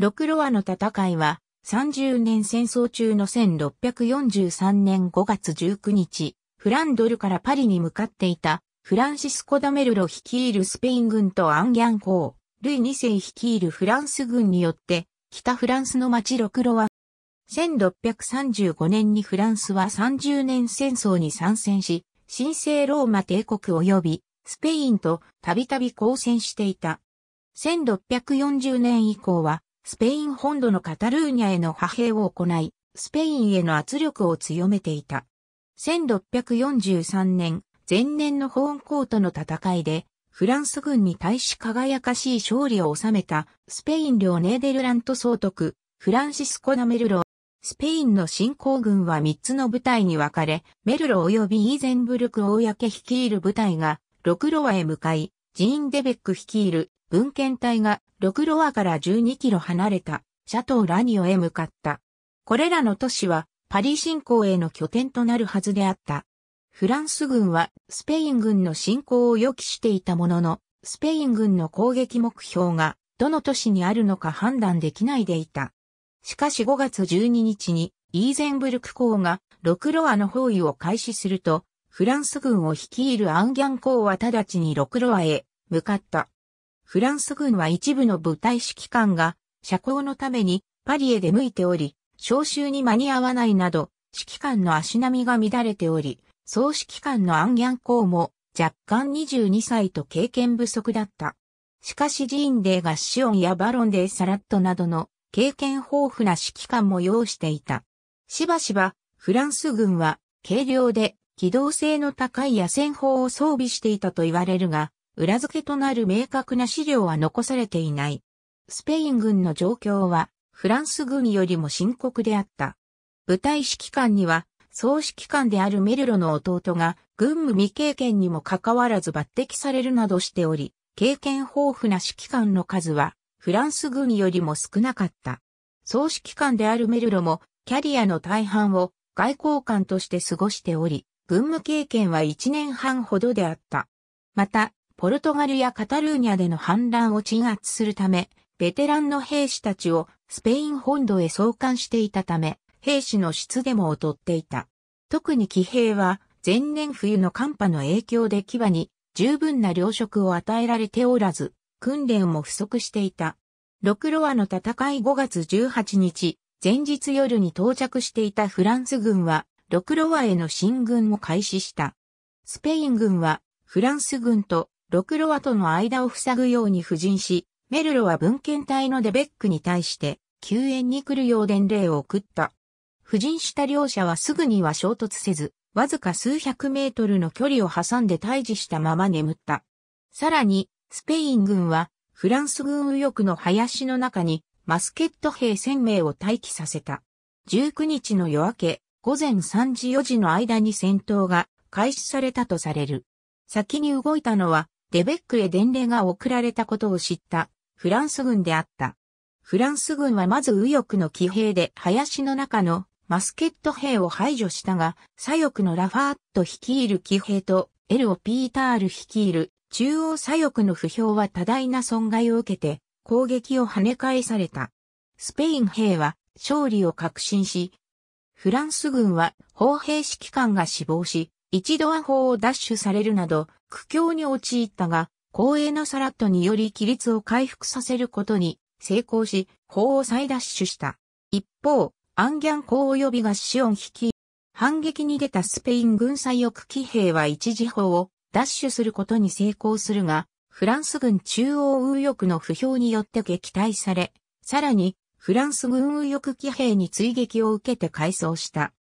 ロクロアの戦いは、30年戦争中の1643年5月19日、フランドルからパリに向かっていた、フランシスコ・ダメルロ率いるスペイン軍とアンギャン公、ルイ2世率いるフランス軍によって、北フランスの町ロクロは、1635年にフランスは30年戦争に参戦し、神聖ローマ帝国及び、スペインとたびたび交戦していた。1640年以降は、スペイン本土のカタルーニャへの派兵を行い、スペインへの圧力を強めていた。1643年、前年のホーンコートの戦いで、フランス軍に対し輝かしい勝利を収めた、スペイン領ネーデルラント総督、フランシスコ・ダ・メルロスペインの侵攻軍は3つの部隊に分かれ、メルロ及びイーゼンブルク公率いる部隊が、ロクロワへ向かい、ジーン・デベック率いる文献隊がロクロワから12キロ離れたシャトーラニオへ向かった。これらの都市はパリ侵攻への拠点となるはずであった。フランス軍はスペイン軍の侵攻を予期していたものの、スペイン軍の攻撃目標がどの都市にあるのか判断できないでいた。しかし5月12日にイーゼンブルク港がロクロアの包囲を開始すると、フランス軍を率いるアンギャン港は直ちにロクロアへ向かった。フランス軍は一部の部隊指揮官が、社交のためにパリへ出向いており、招集に間に合わないなど、指揮官の足並みが乱れており、総指揮官のアンギャン公も若干22歳と経験不足だった。しかしジーンデーがシオンやバロンデーサラットなどの経験豊富な指揮官も要していた。しばしばフランス軍は軽量で機動性の高い野戦砲を装備していたと言われるが、裏付けとなる明確な資料は残されていない。スペイン軍の状況はフランス軍よりも深刻であった。部隊指揮官には総指揮官であるメルロの弟が軍務未経験にもかかわらず抜擢されるなどしており、経験豊富な指揮官の数はフランス軍よりも少なかった。総指揮官であるメルロもキャリアの大半を外交官として過ごしており、軍務経験は1年半ほどであった。また、ポルトガルやカタルーニャでの反乱を鎮圧するため、ベテランの兵士たちをスペイン本土へ送還していたため、兵士の質でも劣っていた。特に騎兵は、前年冬の寒波の影響で牙に十分な糧食を与えられておらず、訓練も不足していた。ロクロアの戦い5月18日、前日夜に到着していたフランス軍は、ロクロアへの進軍を開始した。スペイン軍は、フランス軍とクロアとの間を塞ぐように布陣し、メルロは文献隊のデベックに対して、救援に来るよう伝令を送った。布陣した両者はすぐには衝突せず、わずか数百メートルの距離を挟んで退治したまま眠った。さらに、スペイン軍は、フランス軍右翼の林の中に、マスケット兵1000名を待機させた。19日の夜明け、午前3時4時の間に戦闘が開始されたとされる。先に動いたのはデベックへ伝令が送られたことを知ったフランス軍であった。フランス軍はまず右翼の騎兵で林の中のマスケット兵を排除したが、左翼のラファーット率いる騎兵とエルオ・ピータール率いる中央左翼の不評は多大な損害を受けて攻撃を跳ね返された。スペイン兵は勝利を確信し、フランス軍は砲兵指揮官が死亡し、一度は法を奪取されるなど、苦境に陥ったが、光栄のサラットにより規律を回復させることに成功し、法を再奪取した。一方、アンギャン公及びがシオン率き、反撃に出たスペイン軍最翼騎兵は一時法を奪取することに成功するが、フランス軍中央右翼の不評によって撃退され、さらに、フランス軍右翼騎兵に追撃を受けて改装した。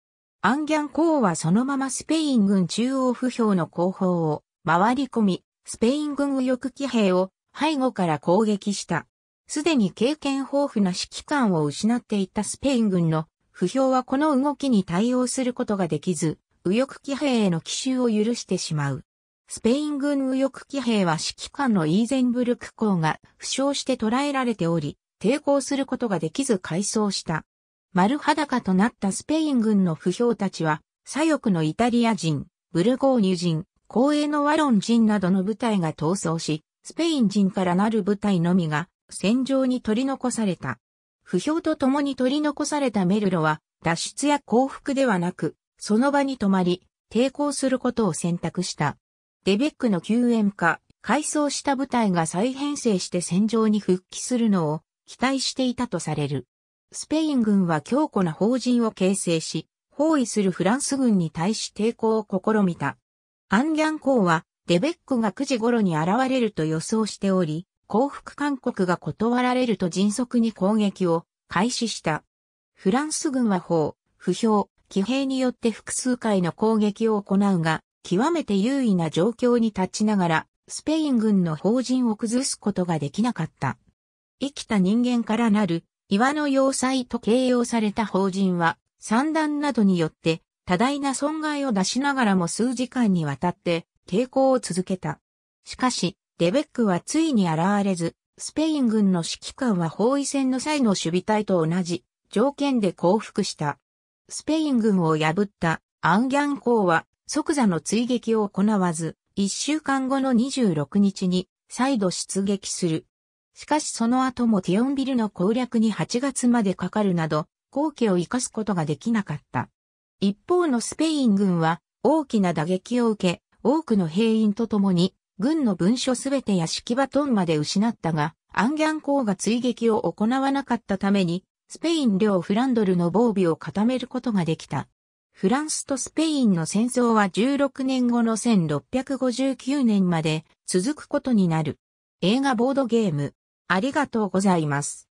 アンギャン公はそのままスペイン軍中央不評の後方を回り込み、スペイン軍右翼騎兵を背後から攻撃した。すでに経験豊富な指揮官を失っていたスペイン軍の不評はこの動きに対応することができず、右翼騎兵への奇襲を許してしまう。スペイン軍右翼騎兵は指揮官のイーゼンブルク公が負傷して捕らえられており、抵抗することができず回想した。丸裸となったスペイン軍の不評たちは、左翼のイタリア人、ブルゴーニュ人、公営のワロン人などの部隊が逃走し、スペイン人からなる部隊のみが戦場に取り残された。不評と共に取り残されたメルロは脱出や降伏ではなく、その場に泊まり、抵抗することを選択した。デベックの救援か、改装した部隊が再編成して戦場に復帰するのを期待していたとされる。スペイン軍は強固な法人を形成し、包囲するフランス軍に対し抵抗を試みた。アンギャン公は、デベックが9時頃に現れると予想しており、降伏勧告が断られると迅速に攻撃を開始した。フランス軍は砲、不評、騎兵によって複数回の攻撃を行うが、極めて優位な状況に立ちながら、スペイン軍の法人を崩すことができなかった。生きた人間からなる岩の要塞と形容された法人は、散弾などによって、多大な損害を出しながらも数時間にわたって抵抗を続けた。しかし、デベックはついに現れず、スペイン軍の指揮官は包囲戦の際の守備隊と同じ条件で降伏した。スペイン軍を破ったアンギャン公は即座の追撃を行わず、一週間後の26日に再度出撃する。しかしその後もティオンビルの攻略に8月までかかるなど、後期を生かすことができなかった。一方のスペイン軍は大きな打撃を受け、多くの兵員と共に軍の文書すべて屋敷バトンまで失ったが、アンギャン公が追撃を行わなかったために、スペイン領フランドルの防備を固めることができた。フランスとスペインの戦争は16年後の1659年まで続くことになる。映画ボードゲーム、ありがとうございます。